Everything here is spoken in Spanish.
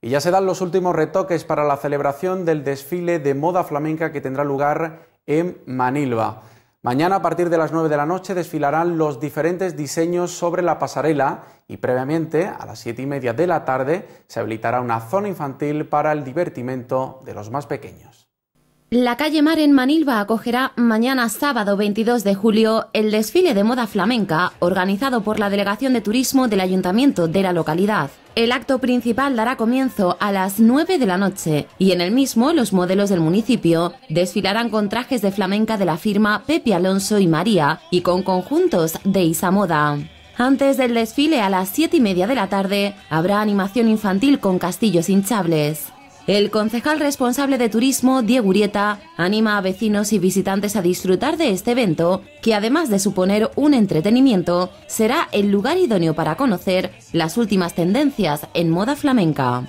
Y ya se dan los últimos retoques para la celebración del desfile de moda flamenca que tendrá lugar en Manilva. Mañana a partir de las 9 de la noche desfilarán los diferentes diseños sobre la pasarela y previamente a las 7 y media de la tarde se habilitará una zona infantil para el divertimento de los más pequeños. La calle Mar en Manilva acogerá mañana sábado 22 de julio el desfile de moda flamenca organizado por la Delegación de Turismo del Ayuntamiento de la localidad. El acto principal dará comienzo a las 9 de la noche y en el mismo los modelos del municipio desfilarán con trajes de flamenca de la firma Pepe Alonso y María y con conjuntos de Isamoda. Antes del desfile a las 7 y media de la tarde habrá animación infantil con castillos hinchables. El concejal responsable de turismo, Diego Urieta, anima a vecinos y visitantes a disfrutar de este evento, que además de suponer un entretenimiento, será el lugar idóneo para conocer las últimas tendencias en moda flamenca.